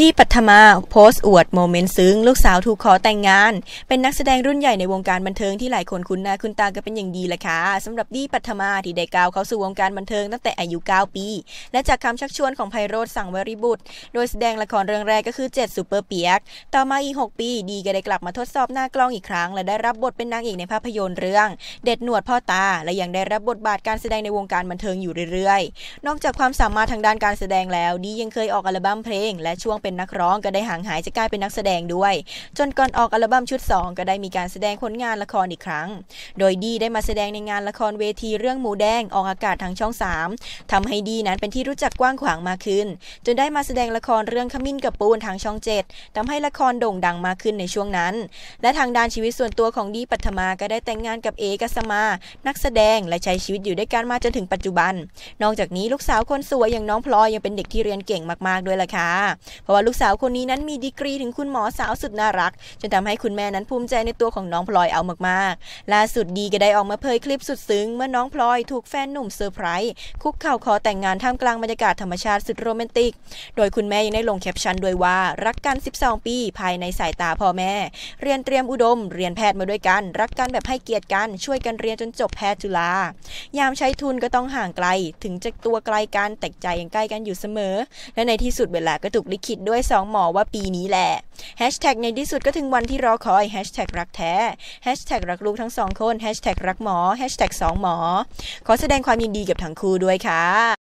ดีปัทมา โพสต์อวด โมเมนต์ซึ้ง ลูกสาวถูกขอแต่งงาน เป็นนักแสดงรุ่นใหญ่ในวงการบันเทิงที่หลายคนคุ้นหน้าคุ้นตาก็เป็นอย่างดีแหละค่ะสำหรับดีปัทมา ที่ได้ก้าวเข้าสู่วงการบันเทิงตั้งแต่อายุ 9 ปี และจากคำชักชวนของไพโรธสั่งวริบุตรโดยแสดงละครเรื่องแรกก็คือ7ซูเปอร์เปียกต่อมาอีก 6 ปี ดีก็ได้กลับมาทดสอบหน้ากล้องอีกครั้ง และได้รับบทเป็นนางเอกในภาพยนตร์เรื่อง เด็ดหนวดพ่อตา และยังได้รับบทบาทการแสดงในวงการบันเทิงอยู่เรื่อยๆ นอกจากความสามารถทางด้านการแสดงแล้ว ดียังเคยออกอัลบั้มเพลงและช่วงเป็นนักร้องก็ได้ห่างหายจากการเป็นนักแสดงด้วย จนก่อนออกอัลบั้มชุด 2 ก็ได้มีการแสดงผลงานละครอีกครั้ง โดยดีได้มาแสดงในงานละครเวทีเรื่องหมูแดงออกอากาศทางช่อง 3 ทำให้ดีนั้นเป็นที่รู้จักกว้างขวางมากขึ้น จนได้มาแสดงละครเรื่องขมิ้นกับปูนทางช่อง7ทำให้ละครโด่งดังมากขึ้นในช่วงนั้น และทางด้านชีวิตส่วนตัวของดีปัทมาก็ได้แต่งงานกับเอกสมา นักแสดงและใช้ชีวิตอยู่ด้วยกันมาจนถึงปัจจุบัน นอกจากนี้ลูกสาวคนสวยอย่างน้องพลอยยังเป็นเด็กที่เรียนเก่งมากๆ ด้วยล่ะค่ะว่าลูกสาวคนนี้นั้นมีดีกรีถึงคุณหมอสาวสุดน่ารัก จนทำให้คุณแม่นั้นภูมิใจในตัวของน้องพลอยเอามากๆ ล่าสุดดีก็ได้ออกมาเผยคลิปสุดซึ้ง เมื่อน้องพลอยถูกแฟนหนุ่มเซอร์ไพรส์คุกเข่าขอแต่งงานท่ามกลางบรรยากาศธรรมชาติสุดโรแมนติก โดยคุณแม่ยังได้ลงแคปชั่นด้วยว่ารักกัน12 ปีภายในสายตาพ่อแม่ เรียนเตรียมอุดม เรียนแพทย์มาด้วยกัน รักกันแบบให้เกียรติกันช่วยกันเรียนจนจบแพทย์จุฬายามใช้ทุนก็ต้องห่างไกล ถึงจะตัวไกลกันแต่ใจยังใกล้กันอยู่เสมอ และในที่สุดเวลาก็ถูกลิขิตด้วย 2 หมอว่าปีนี้แหละแในที่สุดก็ถึงวันที่รอคอยรักแท้ รักลูกทั้งสองคน รักหมอสองหมอ ขอแสดงความยินดีกับทั้งคู่ด้วยค่ะ